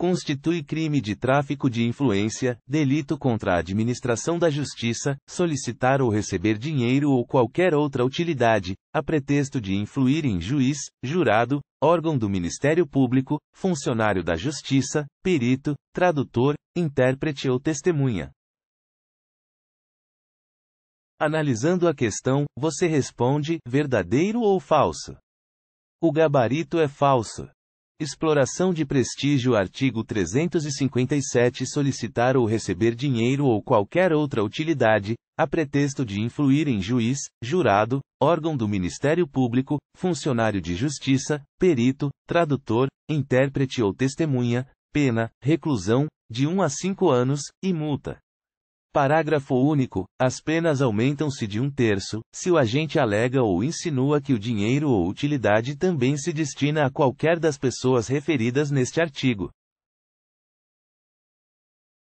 constitui crime de tráfico de influência, delito contra a administração da justiça, solicitar ou receber dinheiro ou qualquer outra utilidade, a pretexto de influir em juiz, jurado, órgão do Ministério Público, funcionário da justiça, perito, tradutor, intérprete ou testemunha. Analisando a questão, você responde verdadeiro ou falso? O gabarito é falso. Exploração de prestígio Artigo 357 Solicitar ou receber dinheiro ou qualquer outra utilidade, a pretexto de influir em juiz, jurado, órgão do Ministério Público, funcionário de justiça, perito, tradutor, intérprete ou testemunha, pena, reclusão, de 1 a 5 anos, e multa. Parágrafo único. As penas aumentam-se de um terço, se o agente alega ou insinua que o dinheiro ou utilidade também se destina a qualquer das pessoas referidas neste artigo.